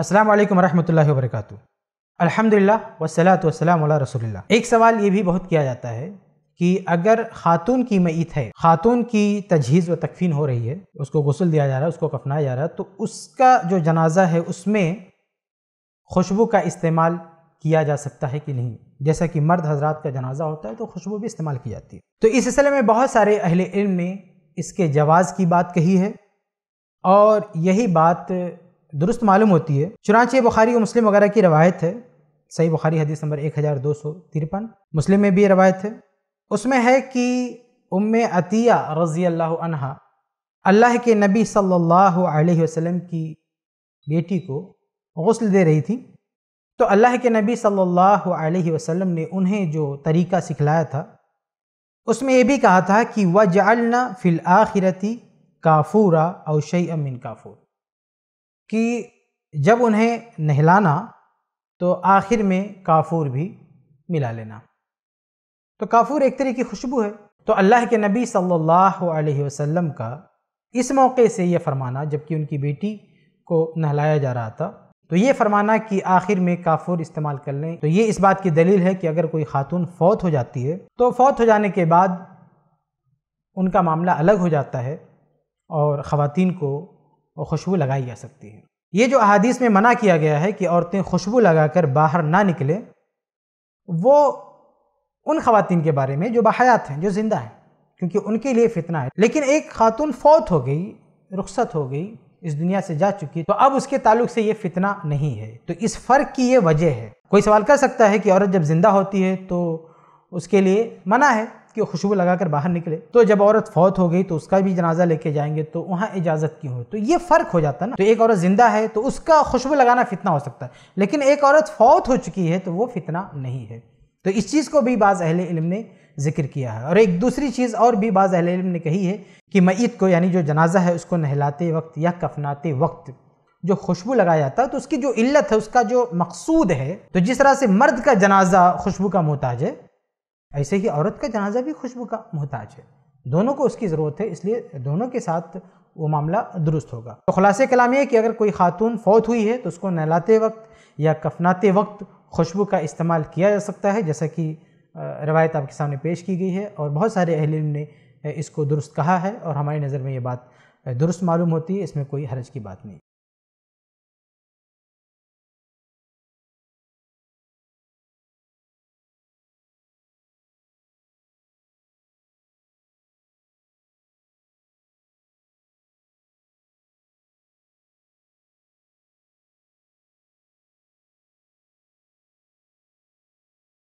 अस्सलाम वालेकुम रहमतुल्लाहि व बरकातहू अल्हम्दुलिल्लाह व सलाम अला रसूलिल्लाह एक सवाल ये भी बहुत किया जाता है कि अगर खातून की मईत है खातून की तजहीज़ व तकफीन हो रही है उसको गसल दिया जा रहा है उसको कफनाया जा रहा है तो उसका जो जनाजा है उसमें खुशबू का इस्तेमाल किया जा सकता है कि नहीं जैसा कि मर्द हजरात का जनाजा होता है तो खुशबू भी इस्तेमाल की जाती है तो इस सिलसिले में बहुत सारे अहिल इल्म ने इसके जवाज़ की बात कही है और यही बात दुरुस्त मालूम होती है चुनाचे बुखारी और मुस्लिम वगैरह की रवायत है सही बुखारी हदीस नंबर एक हज़ार दो सौ तिरपन मुस्लिम में भी रवायत है उसमें है कि उम अतिया रज़ी अल्लाह अल्लाह के नबी सल्लल्लाहु अलैहि वसल्लम की बेटी को गसल दे रही थी तो अल्लाह के नबी सल्लल्लाहु अलैहि वसल्लम ने उन्हें जो तरीका सिखलाया था उसमें यह भी कहा था कि वजालना फ़िल आखिरती काफूरा अवशई अमिन काफूर कि जब उन्हें नहलाना तो आखिर में काफूर भी मिला लेना तो काफूर एक तरह की खुशबू है तो अल्लाह के नबी सल्लल्लाहु अलैहि वसल्लम का इस मौके से यह फरमाना जबकि उनकी बेटी को नहलाया जा रहा था तो ये फरमाना कि आखिर में काफूर इस्तेमाल कर लें तो ये इस बात की दलील है कि अगर कोई खातून फौत हो जाती है तो फौत हो जाने के बाद उनका मामला अलग हो जाता है और ख़वातीन को और खुशबू लगाई जा सकती है ये जो अहादीस में मना किया गया है कि औरतें खुशबू लगाकर बाहर ना निकले वो उन खातन के बारे में जो बाहयात हैं जो ज़िंदा हैं क्योंकि उनके लिए फितना है लेकिन एक खातून फौत हो गई रुखसत हो गई इस दुनिया से जा चुकी तो अब उसके ताल्लुक से ये फितना नहीं है तो इस फ़र्क की ये वजह है कोई सवाल कर सकता है कि औरत जब ज़िंदा होती है तो उसके लिए मना है की खुशबू लगाकर बाहर निकले तो जब औरत फौत हो गई तो उसका भी जनाजा लेके जाएंगे तो वहाँ इजाज़त क्यों हो तो ये फ़र्क हो जाता है ना तो एक औरत ज़िंदा है तो उसका खुशबू लगाना फितना हो सकता है लेकिन एक औरत फौत हो चुकी है तो वो फितना नहीं है तो इस चीज़ को भी बाज़ अहले इल्म ने जिक्र किया है और एक दूसरी चीज़ और भी बाज़ अहले इल्म ने कही है कि मईत को यानी जो जनाजा है उसको नहलाते वक्त या कफनाते वक्त जो खुशबू लगाया जाता है तो उसकी जो इल्लत है उसका जो मकसूद है तो जिस तरह से मर्द का जनाजा खुशबू का मोहताज है ऐसे ही औरत का जनाजा भी खुशबू का मोहताज है दोनों को उसकी ज़रूरत है इसलिए दोनों के साथ वो मामला दुरुस्त होगा तो खुलासे कलाम ये कि अगर कोई खातून फौत हुई है तो उसको नहलाते वक्त या कफनाते वक्त खुशबू का इस्तेमाल किया जा सकता है जैसा कि रवायत आपके सामने पेश की गई है और बहुत सारे अहलिम ने इसको दुरुस्त कहा है और हमारी नज़र में ये बात दुरुस्त मालूम होती है इसमें कोई हरज की बात नहीं